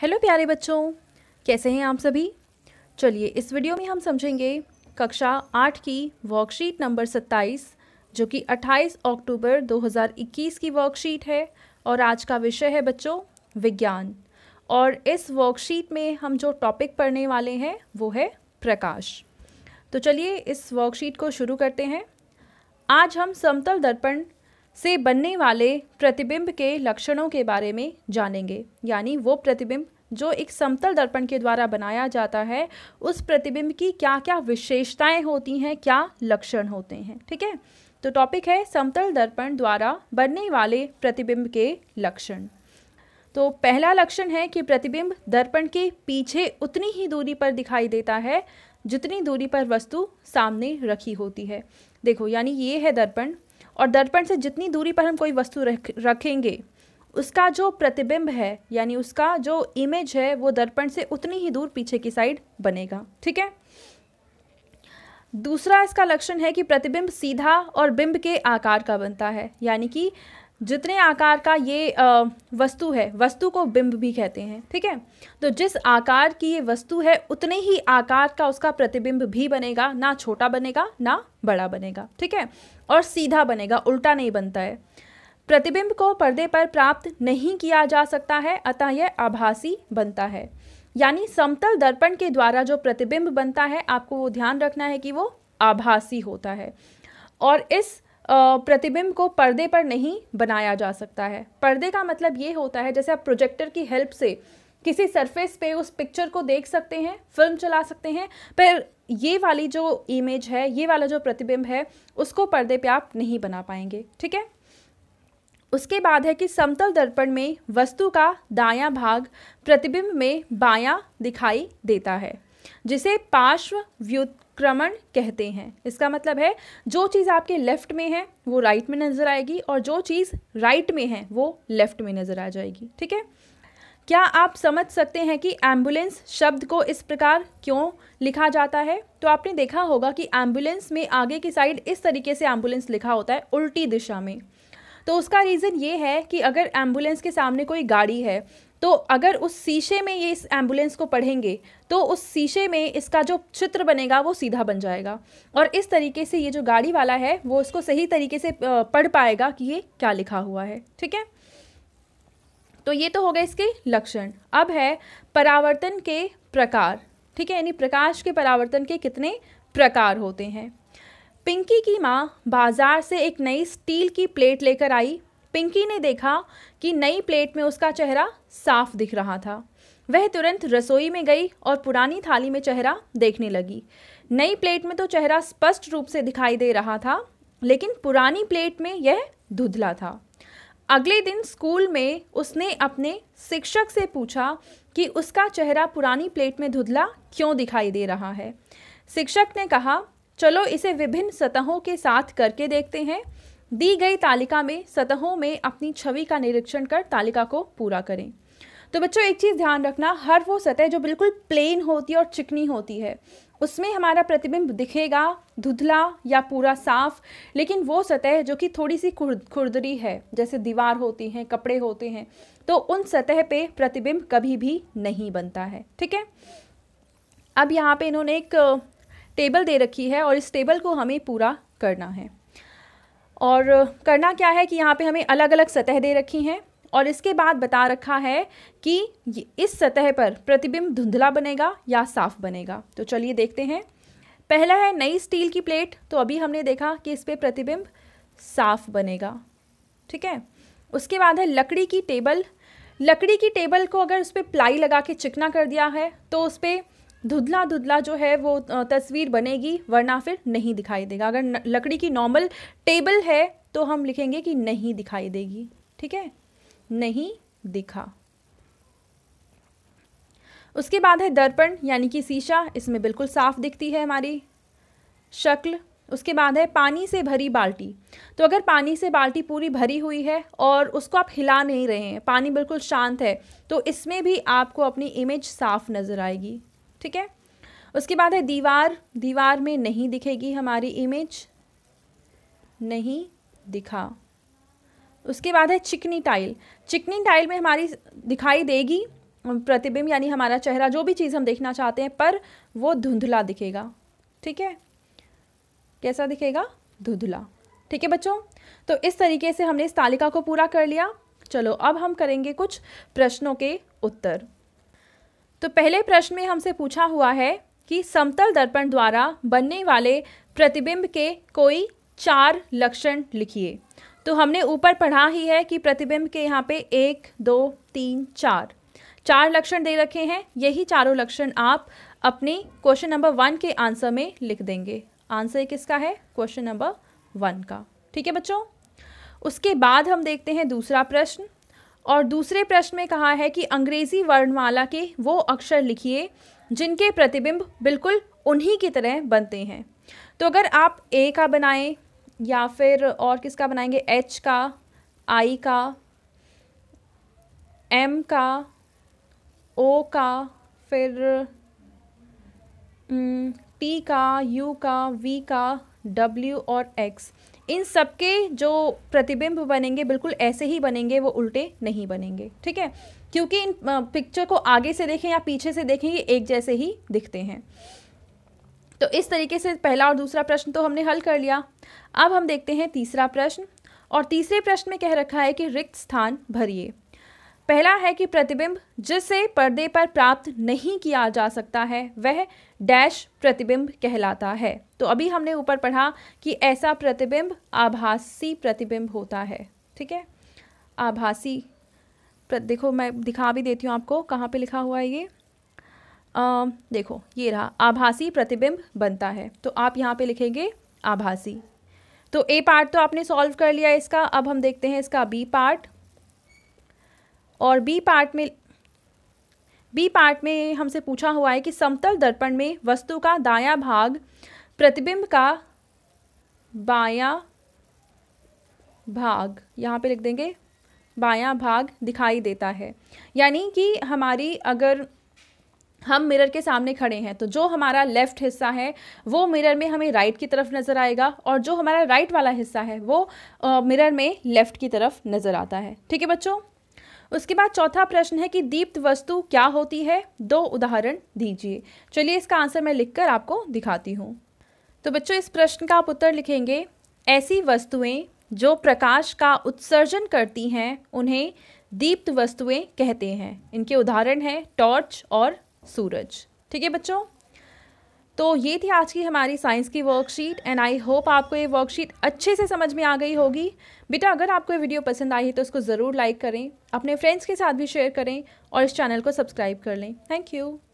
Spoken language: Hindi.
हेलो प्यारे बच्चों कैसे हैं आप सभी चलिए इस वीडियो में हम समझेंगे कक्षा आठ की वर्कशीट नंबर सत्ताईस जो कि अट्ठाईस अक्टूबर 2021 की वर्कशीट है और आज का विषय है बच्चों विज्ञान और इस वर्कशीट में हम जो टॉपिक पढ़ने वाले हैं वो है प्रकाश तो चलिए इस वर्कशीट को शुरू करते हैं आज हम समतल दर्पण से बनने वाले प्रतिबिंब के लक्षणों के बारे में जानेंगे यानी वो प्रतिबिंब जो एक समतल दर्पण के द्वारा बनाया जाता है उस प्रतिबिंब की क्या क्या विशेषताएं होती हैं क्या लक्षण होते हैं ठीक है तो टॉपिक है समतल दर्पण द्वारा बनने वाले प्रतिबिंब के लक्षण तो पहला लक्षण है कि प्रतिबिंब दर्पण के पीछे उतनी ही दूरी पर दिखाई देता है जितनी दूरी पर वस्तु सामने रखी होती है देखो यानी ये है दर्पण और दर्पण से जितनी दूरी पर हम कोई वस्तु रख रखेंगे उसका जो प्रतिबिंब है यानी उसका जो इमेज है वो दर्पण से उतनी ही दूर पीछे की साइड बनेगा ठीक है दूसरा इसका लक्षण है कि प्रतिबिंब सीधा और बिंब के आकार का बनता है यानी कि जितने आकार का ये वस्तु है वस्तु को बिंब भी कहते हैं ठीक है तो जिस आकार की ये वस्तु है उतने ही आकार का उसका प्रतिबिंब भी बनेगा ना छोटा बनेगा ना बड़ा बनेगा ठीक है और सीधा बनेगा उल्टा नहीं बनता है प्रतिबिंब को पर्दे पर प्राप्त नहीं किया जा सकता है अतः यह आभासी बनता है यानी समतल दर्पण के द्वारा जो प्रतिबिंब बनता है आपको वो ध्यान रखना है कि वो आभासी होता है और इस प्रतिबिंब को पर्दे पर नहीं बनाया जा सकता है पर्दे का मतलब ये होता है जैसे आप प्रोजेक्टर की हेल्प से किसी सरफेस पे उस पिक्चर को देख सकते हैं फिल्म चला सकते हैं पर ये वाली जो इमेज है ये वाला जो प्रतिबिंब है उसको पर्दे पे आप नहीं बना पाएंगे ठीक है उसके बाद है कि समतल दर्पण में वस्तु का दायां भाग प्रतिबिंब में बायां दिखाई देता है जिसे पार्श्व व्युत्क्रमण कहते हैं इसका मतलब है जो चीज़ आपके लेफ्ट में है वो राइट में नज़र आएगी और जो चीज़ राइट में है वो लेफ्ट में नज़र आ जाएगी ठीक है क्या आप समझ सकते हैं कि एम्बुलेंस शब्द को इस प्रकार क्यों लिखा जाता है तो आपने देखा होगा कि एम्बुलेंस में आगे की साइड इस तरीके से एम्बुलेंस लिखा होता है उल्टी दिशा में तो उसका रीज़न ये है कि अगर एम्बुलेंस के सामने कोई गाड़ी है तो अगर उस शीशे में ये इस एम्बुलेंस को पढ़ेंगे तो उस शीशे में इसका जो चित्र बनेगा वो सीधा बन जाएगा और इस तरीके से ये जो गाड़ी वाला है वो इसको सही तरीके से पढ़ पाएगा कि ये क्या लिखा हुआ है ठीक है तो ये तो हो गए इसके लक्षण अब है परावर्तन के प्रकार ठीक है यानी प्रकाश के परावर्तन के कितने प्रकार होते हैं पिंकी की माँ बाजार से एक नई स्टील की प्लेट लेकर आई पिंकी ने देखा कि नई प्लेट में उसका चेहरा साफ दिख रहा था वह तुरंत रसोई में गई और पुरानी थाली में चेहरा देखने लगी नई प्लेट में तो चेहरा स्पष्ट रूप से दिखाई दे रहा था लेकिन पुरानी प्लेट में यह धुधला था अगले दिन स्कूल में उसने अपने शिक्षक से पूछा कि उसका चेहरा पुरानी प्लेट में धुधला क्यों दिखाई दे रहा है शिक्षक ने कहा चलो इसे विभिन्न सतहों के साथ करके देखते हैं दी गई तालिका में सतहों में अपनी छवि का निरीक्षण कर तालिका को पूरा करें तो बच्चों एक चीज़ ध्यान रखना हर वो सतह जो बिल्कुल प्लेन होती है और चिकनी होती है उसमें हमारा प्रतिबिंब दिखेगा धुधला या पूरा साफ लेकिन वो सतह जो कि थोड़ी सी खुरदरी है जैसे दीवार होती हैं कपड़े होते हैं तो उन सतह पे प्रतिबिंब कभी भी नहीं बनता है ठीक है अब यहाँ पे इन्होंने एक टेबल दे रखी है और इस टेबल को हमें पूरा करना है और करना क्या है कि यहाँ पे हमें अलग अलग सतह दे रखी हैं और इसके बाद बता रखा है कि इस सतह पर प्रतिबिंब धुंधला बनेगा या साफ बनेगा तो चलिए देखते हैं पहला है नई स्टील की प्लेट तो अभी हमने देखा कि इस पर प्रतिबिंब साफ बनेगा ठीक है उसके बाद है लकड़ी की टेबल लकड़ी की टेबल को अगर उस पर प्लाई लगा के चिकना कर दिया है तो उस पर धुधला धुधला जो है वो तस्वीर बनेगी वरना फिर नहीं दिखाई देगा अगर लकड़ी की नॉर्मल टेबल है तो हम लिखेंगे कि नहीं दिखाई देगी ठीक है नहीं दिखा उसके बाद है दर्पण यानी कि शीशा इसमें बिल्कुल साफ दिखती है हमारी शक्ल उसके बाद है पानी से भरी बाल्टी तो अगर पानी से बाल्टी पूरी भरी हुई है और उसको आप हिला नहीं रहे हैं पानी बिल्कुल शांत है तो इसमें भी आपको अपनी इमेज साफ नज़र आएगी ठीक है उसके बाद है दीवार दीवार में नहीं दिखेगी हमारी इमेज नहीं दिखा उसके बाद है चिकनी टाइल चिकनी टाइल में हमारी दिखाई देगी प्रतिबिंब यानी हमारा चेहरा जो भी चीज़ हम देखना चाहते हैं पर वो धुंधला दिखेगा ठीक है कैसा दिखेगा धुंधला ठीक है बच्चों तो इस तरीके से हमने इस तालिका को पूरा कर लिया चलो अब हम करेंगे कुछ प्रश्नों के उत्तर तो पहले प्रश्न में हमसे पूछा हुआ है कि समतल दर्पण द्वारा बनने वाले प्रतिबिंब के कोई चार लक्षण लिखिए तो हमने ऊपर पढ़ा ही है कि प्रतिबिंब के यहाँ पे एक दो तीन चार चार लक्षण दे रखे हैं यही चारों लक्षण आप अपने क्वेश्चन नंबर वन के आंसर में लिख देंगे आंसर किसका है क्वेश्चन नंबर वन का ठीक है बच्चों उसके बाद हम देखते हैं दूसरा प्रश्न और दूसरे प्रश्न में कहा है कि अंग्रेजी वर्णमाला के वो अक्षर लिखिए जिनके प्रतिबिंब बिल्कुल उन्हीं की तरह बनते हैं तो अगर आप ए का बनाएं या फिर और किसका बनाएंगे एच का आई का एम का ओ का फिर टी का यू का वी का डब्ल्यू और एक्स इन सबके जो प्रतिबिंब बनेंगे बिल्कुल ऐसे ही बनेंगे वो उल्टे नहीं बनेंगे ठीक है क्योंकि इन पिक्चर को आगे से देखें या पीछे से देखें ये एक जैसे ही दिखते हैं तो इस तरीके से पहला और दूसरा प्रश्न तो हमने हल कर लिया अब हम देखते हैं तीसरा प्रश्न और तीसरे प्रश्न में कह रखा है कि रिक्त स्थान भरिए पहला है कि प्रतिबिंब जिसे पर्दे पर प्राप्त नहीं किया जा सकता है वह डैश प्रतिबिंब कहलाता है तो अभी हमने ऊपर पढ़ा कि ऐसा प्रतिबिंब आभासी प्रतिबिंब होता है ठीक है आभासी देखो मैं दिखा भी देती हूँ आपको कहाँ पे लिखा हुआ है ये आ, देखो ये रहा आभासी प्रतिबिंब बनता है तो आप यहाँ पे लिखेंगे आभासी तो ए पार्ट तो आपने सॉल्व कर लिया इसका अब हम देखते हैं इसका बी पार्ट और बी पार्ट में बी पार्ट में हमसे पूछा हुआ है कि समतल दर्पण में वस्तु का दाया भाग प्रतिबिंब का बाया भाग यहाँ पे लिख देंगे बाया भाग दिखाई देता है यानी कि हमारी अगर हम मिरर के सामने खड़े हैं तो जो हमारा लेफ़्ट हिस्सा है वो मिरर में हमें राइट की तरफ नज़र आएगा और जो हमारा राइट वाला हिस्सा है वो मिरर में लेफ़्ट की तरफ नज़र आता है ठीक है बच्चों उसके बाद चौथा प्रश्न है कि दीप्त वस्तु क्या होती है दो उदाहरण दीजिए चलिए इसका आंसर मैं लिखकर आपको दिखाती हूँ तो बच्चों इस प्रश्न का आप उत्तर लिखेंगे ऐसी वस्तुएं जो प्रकाश का उत्सर्जन करती हैं उन्हें दीप्त वस्तुएं कहते हैं इनके उदाहरण हैं टॉर्च और सूरज ठीक है बच्चों तो ये थी आज की हमारी साइंस की वर्कशीट एंड आई होप आपको ये वर्कशीट अच्छे से समझ में आ गई होगी बेटा अगर आपको ये वीडियो पसंद आई है तो इसको ज़रूर लाइक करें अपने फ्रेंड्स के साथ भी शेयर करें और इस चैनल को सब्सक्राइब कर लें थैंक यू